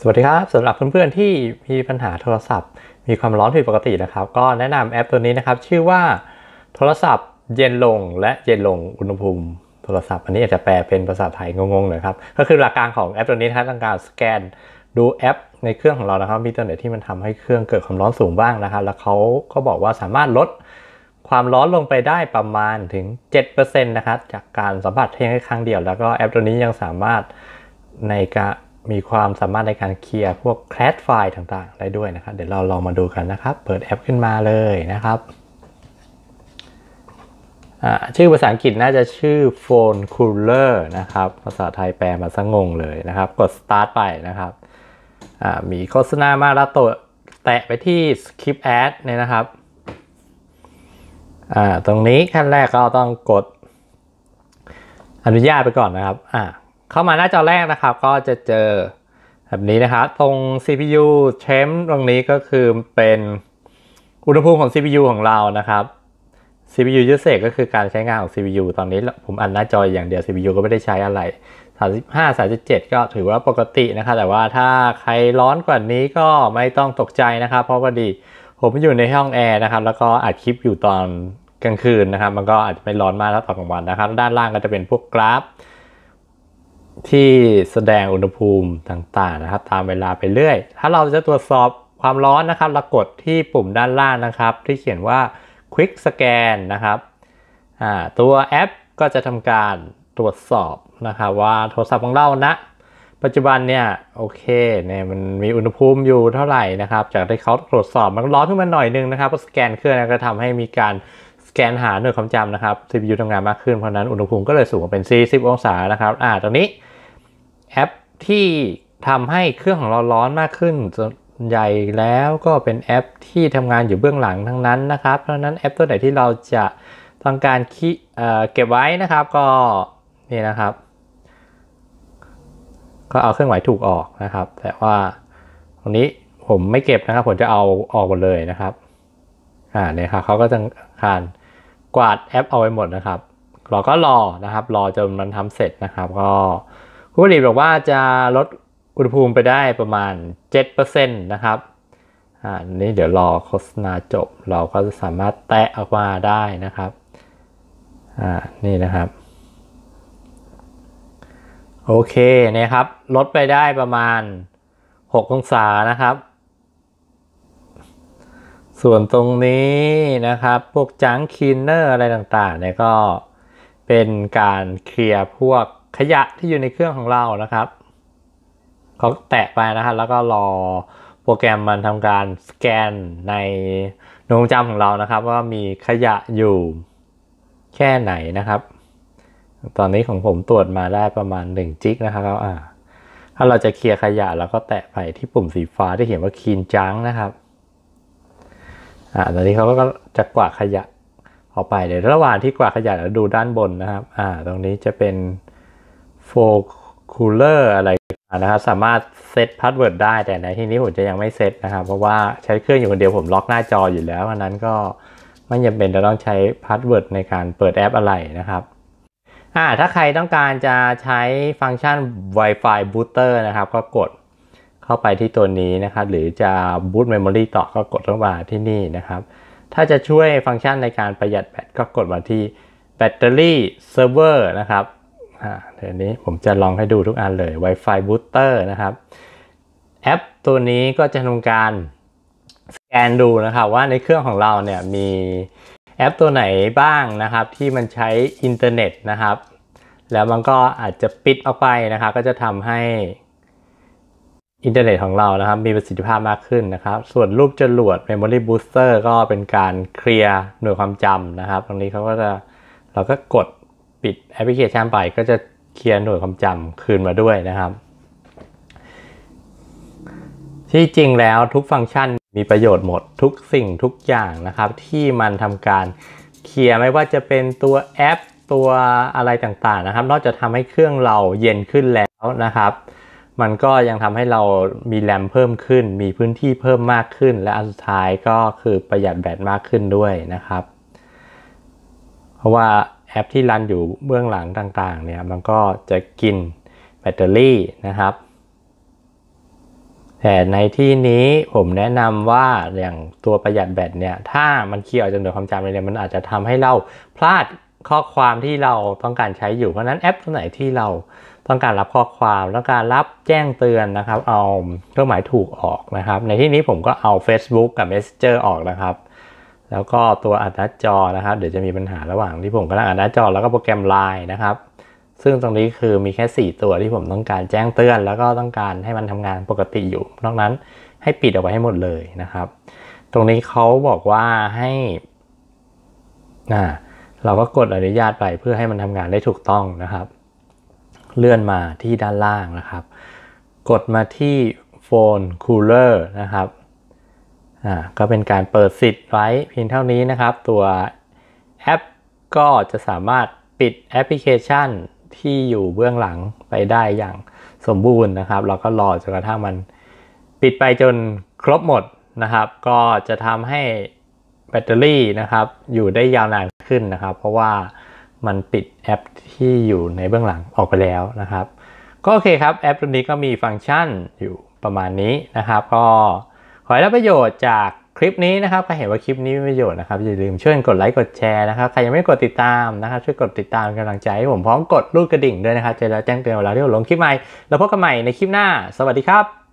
สวัสดีครับสำหรับเพื่อนๆที่มีปัญหาโทรศัพท์ มีความร้อนผิดปกตินะครับก็แนะนำแอป ตัวนี้นะครับ ชื่อว่าโทรศัพท์เย็นลง และเย็นลงอุณหภูมิโทรศัพท์อันนี้อาจจะแปลเป็นภาษาไทยงงๆหน่อยครับก็คือหลักการของแอปตัวนี้นะครับการสแกนดูแอปในเครื่องของเรานะครับมีตัวไหนที่มันทำให้เครื่องเกิดความร้อนสูงบ้างนะครับแล้วเขาก็บอกว่าสามารถลดความร้อนลงไปได้ประมาณถึง7%นะครับจากการสัมผัสเพียงแค่ครั้งเดียวแล้วก็แอปตัวนี้ยังสามารถในการมีความสามารถในการเคลียร์พวกแคลสไฟล์ต่างๆได้ด้วยนะครับ เดี๋ยวเราลองมาดูกันนะครับ เปิดแอปขึ้นมาเลยนะครับ ชื่อภาษาอังกฤษน่าจะชื่อ Phone Cooler นะครับ ภาษาไทยแปลมาซะงงเลยนะครับ กด start ไปนะครับ มีโฆษณามาแล้วตัวแตะไปที่ skip ad เนี่ยนะครับ ตรงนี้ขั้นแรกก็ต้องกดอนุญาตไปก่อนนะครับเข้ามาหน้าจอแรกนะครับ ก็จะเจอแบบนี้นะครับตรง CPU เชมตรงนี้ก็คือเป็นอุณหภูมิของ CPU ของเรานะครับ CPU usage ก็คือการใช้งานของ CPU ตอนนี้ผมอันหน้าจออย่างเดียว CPU ก็ไม่ได้ใช้อะไร 35 37 ก็ถือว่าปกตินะครับแต่ว่าถ้าใครร้อนกว่านี้ก็ไม่ต้องตกใจนะครับเพราะพอดีผมอยู่ในห้องแอร์นะครับแล้วก็อัดคลิปอยู่ตอนกลางคืนนะครับมันก็อาจจะไม่ร้อนมากแล้วตอนกลางวันนะครับ ด้านล่างก็จะเป็นพวกกราฟที่แสดงอุณหภูมิต่างๆนะครับตามเวลาไปเรื่อย ถ้าเราจะตรวจสอบความร้อนนะครับเรากดที่ปุ่มด้านล่างนะครับ ที่เขียนว่า Quick Scan นะครับ ตัวแอปก็จะทำการตรวจสอบนะครับว่าโทรศัพท์ของเรานะปัจจุบันเนี่ยโอเคเนี่ยมันมีอุณหภูมิอยู่เท่าไหร่นะครับ จากที่เขาตรวจสอบ มันร้อนขึ้นมาหน่อยนึงนะครับก็สแกนเครื่องก็ทำให้มีการแกนหาหน่วยความจำนะครับ CPU ทำงานมากขึ้นเพราะนั้นอุณหภูมิก็เลยสูงเป็น 40 องศานะครับ อ่าตอนนี้แอปที่ทำให้เครื่องของเราร้อนมากขึ้นส่วนใหญ่แล้วก็เป็นแอป ที่ทำงานอยู่เบื้องหลังทั้งนั้นนะครับ เพราะนั้นแอปตัวไหนที่เราจะต้องการคิเก็บไว้นะครับก็นี่นะครับ ก็เอาเครื่องไหวถูกออกนะครับ แต่ว่าตรงนี้ผมไม่เก็บนะครับผมจะเอาออกหมดเลยนะครับ อ่า เนี่ยครับเขาก็จะคานกวาดแอปเอาไว้หมดนะครับเราก็รอนะครับ รอจนมันทำเสร็จนะครับ ก็ผู้ผลิตบอกว่าจะลดอุณหภูมิไปได้ประมาณ7%นะครับอ่านี่เดี๋ยวรอโฆษณาจบ เราก็จะสามารถแตะออกมาได้นะครับอ่านี่นะครับ โอเคนะครับ ลดไปได้ประมาณ 6 องศานะครับส่วนตรงนี้นะครับ พวกจังคีนเนอร์อะไรต่างๆเนี่ยก็เป็นการเคลียร์พวกขยะที่อยู่ในเครื่องของเรานะครับเขาแตะไปนะครับ แล้วก็รอโปรแกรมมันทำการสแกนในโวงจำของเรานะครับ ว่ามีขยะอยู่แค่ไหนนะครับ ตอนนี้ของผมตรวจมาได้ประมาณ1จิกนะครับอ่า ถ้าเราจะเคลียร์ขยะเราก็แตะไปที่ปุ่มสีฟ้าที่เขียนว่าคีนจังนะครับ่าตอนนี้เขาก็จะกวาดขยะออกไปเดี๋ยวระหว่างที่กวาดขยะเราดูด้านบนนะครับ อ่า ตรงนี้จะเป็นโฟคูลเลอร์อะไรนะครับ สามารถเซตพาสเวิร์ดได้แต่ในที่นี้ผมจะยังไม่เซตนะครับ เพราะว่าใช้เครื่องอยู่คนเดียวผมล็อกหน้าจออยู่แล้วอันนั้นก็ไม่จำเป็นจะต้องใช้พาสเวิร์ดในการเปิดแอปอะไรนะครับ อ่า ถ้าใครต้องการจะใช้ฟังก์ชัน Wi-Fi Booter นะครับ ก็กดเข้าไปที่ตัวนี้นะครับหรือจะ boot memory ต่อก็กดลงมาที่นี่นะครับ ถ้าจะช่วยฟังก์ชันในการประหยัดแบตก็กดมาที่ battery server นะครับเดี๋ยวนี้ผมจะลองให้ดูทุกอันเลย Wi-Fi booter นะครับแอปตัวนี้ก็จะทำการ สแกนดูนะครับว่าในเครื่องของเราเนี่ยมีแอปตัวไหนบ้างนะครับ ที่มันใช้อินเทอร์เน็ตนะครับแล้วมันก็อาจจะปิดออกไปนะครับ ก็จะทำให้อินเทอร์เน็ตของเรานะครับมีประสิทธิภาพมากขึ้นนะครับ ส่วนรูปจรวด Memory Booster ก็เป็นการเคลียร์หน่วยความจำนะครับ ตรงนี้เขาก็จะเราก็กดปิดแอปพลิเคชันไปก็จะเคลียร์หน่วยความจำคืนมาด้วยนะครับ ที่จริงแล้วทุกฟังก์ชันมีประโยชน์หมด ทุกสิ่งทุกอย่างนะครับ ที่มันทำการเคลียร์ไม่ว่าจะเป็นตัวแอปตัวอะไรต่างๆนะครับนอกจากทำให้เครื่องเราเย็นขึ้นแล้วนะครับมันก็ยังทำให้เรามีแรมเพิ่มขึ้น มีพื้นที่เพิ่มมากขึ้น และอันสุดท้ายก็คือประหยัดแบตมากขึ้นด้วยนะครับ เพราะว่าแอปที่รันอยู่เบื้องหลังต่างๆเนี่ยมันก็จะกินแบตเตอรี่นะครับ แต่ในที่นี้ผมแนะนำว่า อย่างตัวประหยัดแบตเนี่ย ถ้ามันเคีออกจนเหลือความจำเลยเนี่ยมันอาจจะทำให้เราพลาดข้อความที่เราต้องการใช้อยู่ เพราะนั้นแอปตัวไหนที่เราต้องการรับข้อความต้องการรับแจ้งเตือนนะครับ เอาเครื่องหมายถูกออกนะครับ ในที่นี้ผมก็เอา Facebook กับ Messenger ออกนะครับ แล้วก็ตัวอัดหน้าจอ นะครับ เดี๋ยวจะมีปัญหาระหว่างที่ผมกำลังอัดหน้าจอแล้วก็โปรแกรม Line นะครับ ซึ่งตรงนี้คือมีแค่ 4 ตัวที่ผมต้องการแจ้งเตือนแล้วก็ต้องการให้มันทำงานปกติอยู่ นอกนั้นให้ปิดเอาไว้ให้หมดเลยนะครับ ตรงนี้เขาบอกว่าให้ เราก็กดอนุญาตไปเพื่อให้มันทำงานได้ถูกต้องนะครับเลื่อนมาที่ด้านล่างนะครับ กดมาที่โฟนคูลเลอร์นะครับ อ่า ก็เป็นการเปิดสิทธิ์ไว้เพียงเท่านี้นะครับ ตัวแอปก็จะสามารถปิดแอปพลิเคชันที่อยู่เบื้องหลังไปได้อย่างสมบูรณ์นะครับ เราก็รอจนกระทั่งมันปิดไปจนครบหมดนะครับ ก็จะทำให้แบตเตอรี่นะครับ อยู่ได้ยาวนานขึ้นนะครับเพราะว่ามันปิดแอปที่อยู่ในเบื้องหลังออกไปแล้วนะครับ ก็โอเคครับแอปตัวนี้ก็มีฟังก์ชันอยู่ประมาณนี้นะครับก็ขอให้ได้ประโยชน์จากคลิปนี้นะครับใครเห็นว่าคลิปนี้มีประโยชน์นะครับอย่าลืมช่วยกดไลค์กดแชร์นะครับใครยังไม่กดติดตามนะครับช่วยกดติดตามกำลังใจให้ผมพร้อมกดลูกกระดิ่งด้วยนะครับ จะได้แจ้งเตือนเวลาที่ผมลงคลิปใหม่แล้วพบกันใหม่ในคลิปหน้า สวัสดีครับ